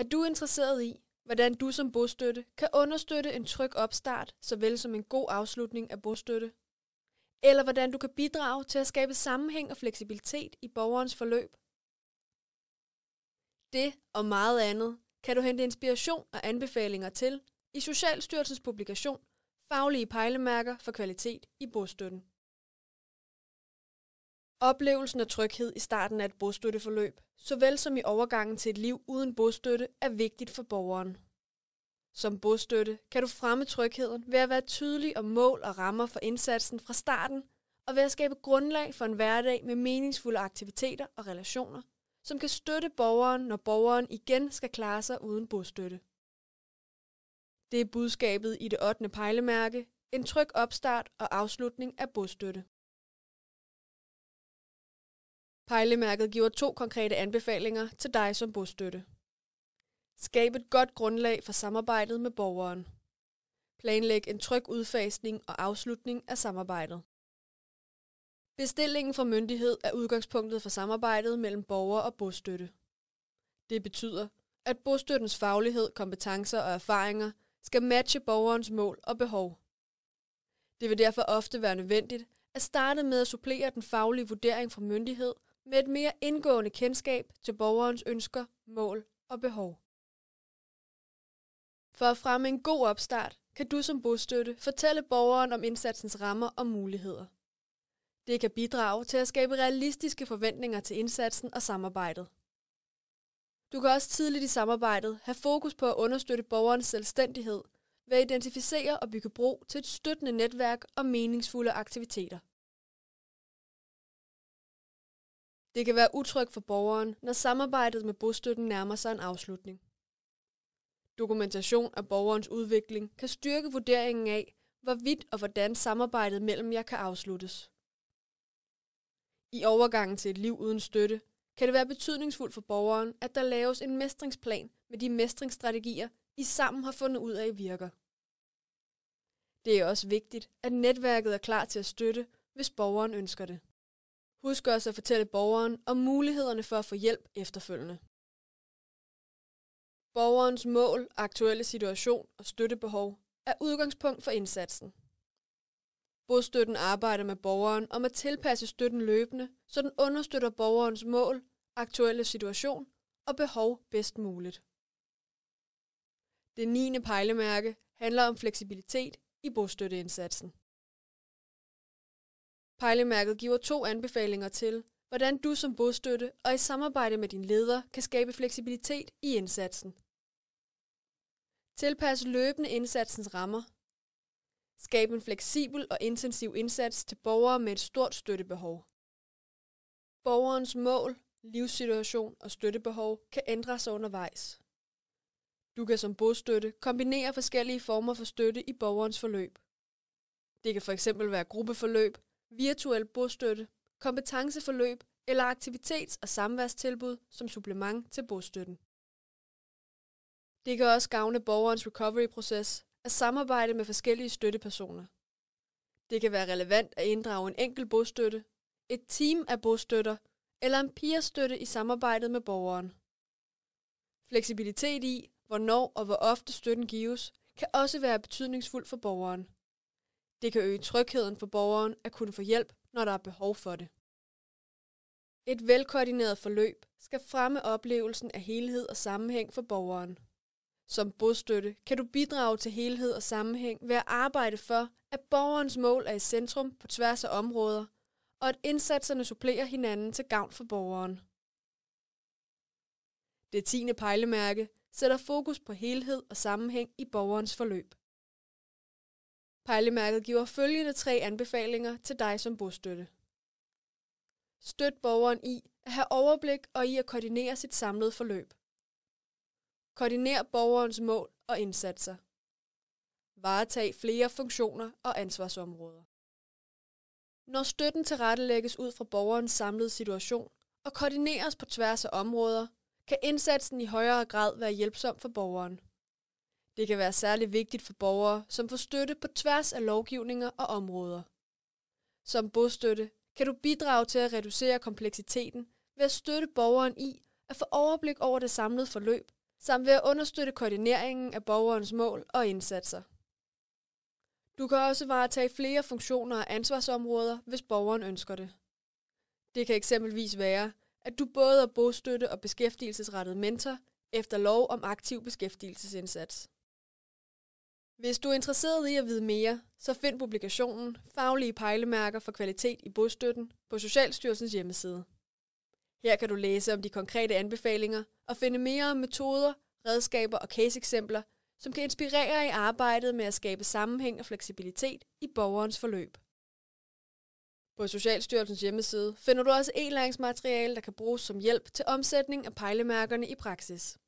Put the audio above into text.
Er du interesseret i, hvordan du som bostøtte kan understøtte en tryg opstart, såvel som en god afslutning af bostøtte? Eller hvordan du kan bidrage til at skabe sammenhæng og fleksibilitet i borgerens forløb? Det og meget andet kan du hente inspiration og anbefalinger til i Socialstyrelsens publikation Faglige pejlemærker for kvalitet i bostøtten. Oplevelsen af tryghed i starten af et bostøtteforløb, såvel som i overgangen til et liv uden bostøtte, er vigtigt for borgeren. Som bostøtte kan du fremme trygheden ved at være tydelig om mål og rammer for indsatsen fra starten, og ved at skabe grundlag for en hverdag med meningsfulde aktiviteter og relationer, som kan støtte borgeren, når borgeren igen skal klare sig uden bostøtte. Det er budskabet i det 8. pejlemærke, en tryg opstart og afslutning af bostøtte. Pejlemærket giver to konkrete anbefalinger til dig som bostøtte. Skab et godt grundlag for samarbejdet med borgeren. Planlæg en tryg udfasning og afslutning af samarbejdet. Bestillingen fra myndighed er udgangspunktet for samarbejdet mellem borger og bostøtte. Det betyder, at bostøttens faglighed, kompetencer og erfaringer skal matche borgerens mål og behov. Det vil derfor ofte være nødvendigt at starte med at supplere den faglige vurdering fra myndighed med et mere indgående kendskab til borgerens ønsker, mål og behov. For at fremme en god opstart, kan du som bostøtte fortælle borgeren om indsatsens rammer og muligheder. Det kan bidrage til at skabe realistiske forventninger til indsatsen og samarbejdet. Du kan også tidligt i samarbejdet have fokus på at understøtte borgerens selvstændighed ved at identificere og bygge bro til et støttende netværk og meningsfulde aktiviteter. Det kan være utrygt for borgeren, når samarbejdet med bostøtten nærmer sig en afslutning. Dokumentation af borgerens udvikling kan styrke vurderingen af, hvorvidt og hvordan samarbejdet mellem jer kan afsluttes. I overgangen til et liv uden støtte kan det være betydningsfuldt for borgeren, at der laves en mestringsplan med de mestringsstrategier, I sammen har fundet ud af, I virker. Det er også vigtigt, at netværket er klar til at støtte, hvis borgeren ønsker det. Husk også at fortælle borgeren om mulighederne for at få hjælp efterfølgende. Borgerens mål, aktuelle situation og støttebehov er udgangspunkt for indsatsen. Bostøtten arbejder med borgeren om at tilpasse støtten løbende, så den understøtter borgerens mål, aktuelle situation og behov bedst muligt. Det 9. pejlemærke handler om fleksibilitet i bostøtteindsatsen. Pejlemærket giver to anbefalinger til, hvordan du som bostøtte og i samarbejde med din leder kan skabe fleksibilitet i indsatsen. Tilpas løbende indsatsens rammer. Skab en fleksibel og intensiv indsats til borgere med et stort støttebehov. Borgerens mål, livssituation og støttebehov kan ændres undervejs. Du kan som bostøtte kombinere forskellige former for støtte i borgerens forløb. Det kan fx være gruppeforløb, virtuel bostøtte, kompetenceforløb eller aktivitets- og samværstilbud som supplement til bostøtten. Det kan også gavne borgerens recovery-proces at samarbejde med forskellige støttepersoner. Det kan være relevant at inddrage en enkelt bostøtte, et team af bostøtter eller en peerstøtte i samarbejdet med borgeren. Fleksibilitet i, hvornår og hvor ofte støtten gives, kan også være betydningsfuld for borgeren. Det kan øge trygheden for borgeren at kunne få hjælp, når der er behov for det. Et velkoordineret forløb skal fremme oplevelsen af helhed og sammenhæng for borgeren. Som bostøtte kan du bidrage til helhed og sammenhæng ved at arbejde for, at borgerens mål er i centrum på tværs af områder, og at indsatserne supplerer hinanden til gavn for borgeren. Det tiende pejlemærke sætter fokus på helhed og sammenhæng i borgerens forløb. Pejlemærket giver følgende tre anbefalinger til dig som bostøtte. Støt borgeren i at have overblik og i at koordinere sit samlede forløb. Koordiner borgerens mål og indsatser. Varetag flere funktioner og ansvarsområder. Når støtten tilrettelægges ud fra borgerens samlede situation og koordineres på tværs af områder, kan indsatsen i højere grad være hjælpsom for borgeren. Det kan være særlig vigtigt for borgere, som får støtte på tværs af lovgivninger og områder. Som bostøtte kan du bidrage til at reducere kompleksiteten ved at støtte borgeren i at få overblik over det samlede forløb, samt ved at understøtte koordineringen af borgerens mål og indsatser. Du kan også varetage flere funktioner og ansvarsområder, hvis borgeren ønsker det. Det kan eksempelvis være, at du både er bostøtte og beskæftigelsesrettet mentor efter lov om aktiv beskæftigelsesindsats. Hvis du er interesseret i at vide mere, så find publikationen Faglige pejlemærker for kvalitet i bostøtten på Socialstyrelsens hjemmeside. Her kan du læse om de konkrete anbefalinger og finde mere om metoder, redskaber og caseeksempler, som kan inspirere i arbejdet med at skabe sammenhæng og fleksibilitet i borgerens forløb. På Socialstyrelsens hjemmeside finder du også e-læringsmateriale, der kan bruges som hjælp til omsætning af pejlemærkerne i praksis.